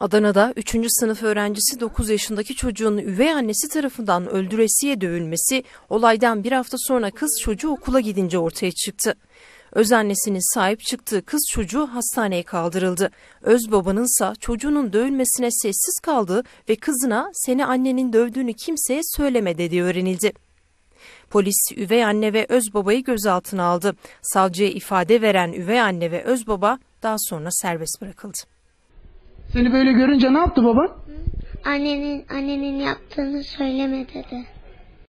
Adana'da 3. sınıf öğrencisi 9 yaşındaki çocuğun üvey annesi tarafından öldüresiye dövülmesi olaydan bir hafta sonra kız çocuğu okula gidince ortaya çıktı. Öz annesinin sahip çıktığı kız çocuğu hastaneye kaldırıldı. Öz babanınsa çocuğunun dövülmesine sessiz kaldı ve kızına seni annenin dövdüğünü kimseye söyleme dediği öğrenildi. Polis üvey anne ve öz babayı gözaltına aldı. Savcıya ifade veren üvey anne ve öz baba daha sonra serbest bırakıldı. Seni böyle görünce ne yaptı baban? Annenin annenin yaptığını söyleme dedi.